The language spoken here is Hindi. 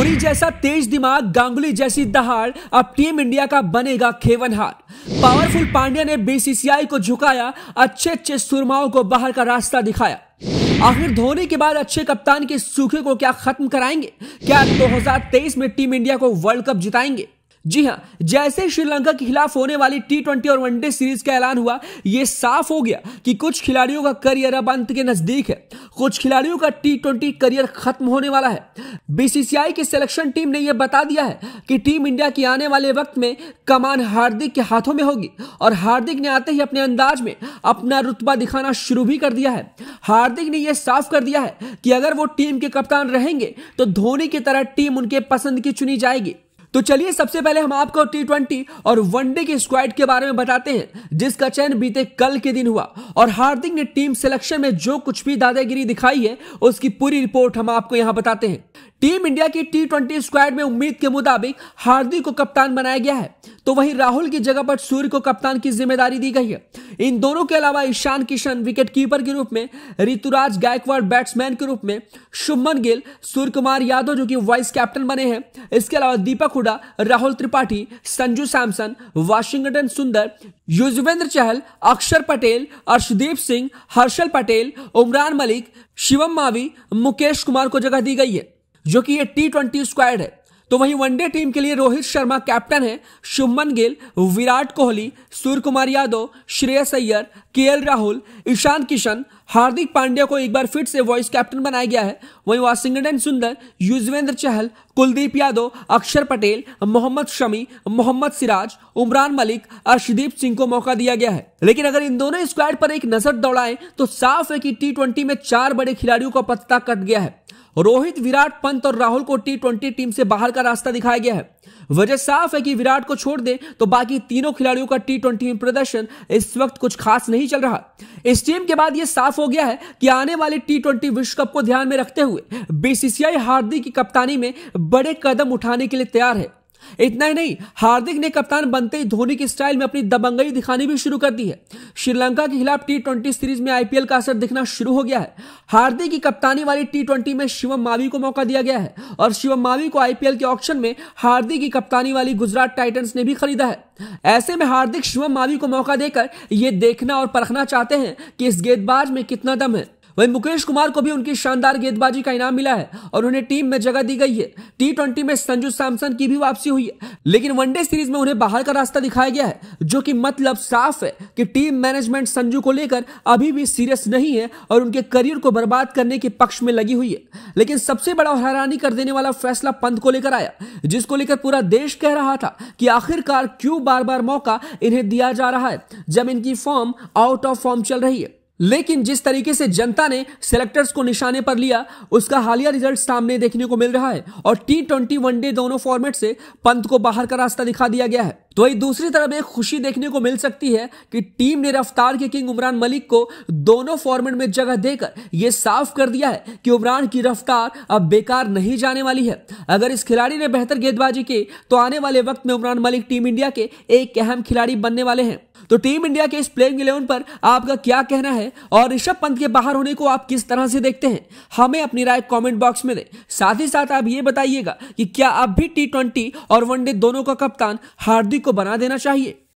पुरी जैसा तेज दिमाग गांगुली जैसी दहाड़ अब टीम इंडिया का बनेगा खेवनहार पावरफुल पांड्या ने बीसीसीआई को झुकाया अच्छे अच्छे सुरमाओं को बाहर का रास्ता दिखाया आखिर धोनी के बाद अच्छे कप्तान के सूखे को क्या खत्म कराएंगे क्या 2023 में टीम इंडिया को वर्ल्ड कप जिताएंगे जी हाँ जैसे श्रीलंका के खिलाफ होने वाली टी ट्वेंटी और वनडे सीरीज का ऐलान हुआ यह साफ हो गया कि कुछ खिलाड़ियों का करियर अब अंत के नजदीक है कुछ खिलाड़ियों का टी ट्वेंटी करियर खत्म होने वाला है बीसीसीआई की सिलेक्शन टीम ने यह बता दिया है कि टीम इंडिया की आने वाले वक्त में कमान हार्दिक के हाथों में होगी और हार्दिक ने आते ही अपने अंदाज में अपना रुतबा दिखाना शुरू भी कर दिया है हार्दिक ने यह साफ कर दिया है कि अगर वो टीम के कप्तान रहेंगे तो धोनी की तरह टीम उनके पसंद की चुनी जाएगी तो चलिए सबसे पहले हम आपको टी ट्वेंटी और वनडे के स्क्वाड के बारे में बताते हैं जिसका चयन बीते कल के दिन हुआ और हार्दिक ने टीम सिलेक्शन में जो कुछ भी दादागिरी दिखाई है उसकी पूरी रिपोर्ट हम आपको यहां बताते हैं टीम इंडिया की टी ट्वेंटी स्क्वाड में उम्मीद के मुताबिक हार्दिक को कप्तान बनाया गया है तो वहीं राहुल की जगह पर सूर्य को कप्तान की जिम्मेदारी दी गई है इन दोनों के अलावा ईशान किशन विकेट कीपर के रूप में ऋतुराज गायकवाड़ बैट्समैन के रूप में शुभमन गिल सूर्य कुमार यादव जो कि वाइस कैप्टन बने हैं इसके अलावा दीपक हुडा राहुल त्रिपाठी संजू सैमसन वाशिंगटन सुंदर युजवेंद्र चहल अक्षर पटेल अर्शदीप सिंह हर्षल पटेल उमरान मलिक शिवम मावी मुकेश कुमार को जगह दी गई है जो कि ये टी ट्वेंटी स्क्वाड है तो वहीं वनडे टीम के लिए रोहित शर्मा कैप्टन है शुभमन गिल विराट कोहली सूर्य कुमार यादव श्रेयस अय्यर के राहुल ईशान किशन हार्दिक पांड्या को एक बार फिर से वॉइस कैप्टन बनाया गया है वहीं वाशिंगटन सुंदर युजवेंद्र चहल कुलदीप यादव अक्षर पटेल मोहम्मद शमी मोहम्मद सिराज उमरान मलिक अर्शदीप सिंह को मौका दिया गया है लेकिन अगर इन दोनों स्क्वाड पर एक नजर दौड़ाएं तो साफ है कि टी में चार बड़े खिलाड़ियों का पत्ता कट गया है रोहित विराट पंत और राहुल को टी ट्वेंटी टीम से बाहर का रास्ता दिखाया गया है वजह साफ है कि विराट को छोड़ दे तो बाकी तीनों खिलाड़ियों का टी ट्वेंटी प्रदर्शन इस वक्त कुछ खास नहीं चल रहा इस टीम के बाद यह साफ हो गया है कि आने वाले टी ट्वेंटी विश्व कप को ध्यान में रखते हुए बीसीसीआई हार्दिक की कप्तानी में बड़े कदम उठाने के लिए तैयार है इतना ही नहीं हार्दिक ने कप्तान बनते ही धोनी की स्टाइल में अपनी दबंगई दिखानी भी शुरू कर दी है श्रीलंका के खिलाफ टी सीरीज में आईपीएल का असर दिखना शुरू हो गया है हार्दिक की कप्तानी वाली टी में शिवम मावी को मौका दिया गया है और शिवम मावी को आईपीएल के ऑप्शन में हार्दिक की कप्तानी वाली गुजरात टाइटन्स ने भी खरीदा है ऐसे में हार्दिक शिवम मावी को मौका देकर यह देखना और परखना चाहते हैं कि इस गेंदबाज में कितना दम है वहीं मुकेश कुमार को भी उनकी शानदार गेंदबाजी का इनाम मिला है और उन्हें टीम में जगह दी गई है टी में संजू सैमसन की भी वापसी हुई है लेकिन वनडे सीरीज में उन्हें बाहर का रास्ता दिखाया गया है जो कि मतलब साफ है कि टीम मैनेजमेंट संजू को लेकर अभी भी सीरियस नहीं है और उनके करियर को बर्बाद करने के पक्ष में लगी हुई है लेकिन सबसे बड़ा हैरानी कर देने वाला फैसला पंत को लेकर आया जिसको लेकर पूरा देश कह रहा था कि आखिरकार क्यों बार बार मौका इन्हें दिया जा रहा है जब इनकी फॉर्म आउट ऑफ फॉर्म चल रही है लेकिन जिस तरीके से जनता ने सेलेक्टर्स को निशाने पर लिया उसका हालिया रिजल्ट सामने देखने को मिल रहा है और टी ट्वेंटी वनडे दोनों फॉर्मेट से पंत को बाहर का रास्ता दिखा दिया गया है तो वही दूसरी तरफ एक खुशी देखने को मिल सकती है कि टीम ने रफ्तार के किंग उमरान मलिक को दोनों फॉर्मेट में जगह देकर यह साफ कर दिया है कि उमरान की रफ्तार अब बेकार नहीं जाने वाली है अगर इस खिलाड़ी ने बेहतर गेंदबाजी की तो आने वाले वक्त में उमरान मलिक टीम इंडिया के एक अहम खिलाड़ी बनने वाले हैं तो टीम इंडिया के इस प्लेइंग इलेवन पर आपका क्या कहना है और ऋषभ पंत के बाहर होने को आप किस तरह से देखते हैं हमें अपनी राय कमेंट बॉक्स में दें साथ ही साथ आप ये बताइएगा कि क्या आप भी टी और वनडे दोनों का कप्तान हार्दिक को बना देना चाहिए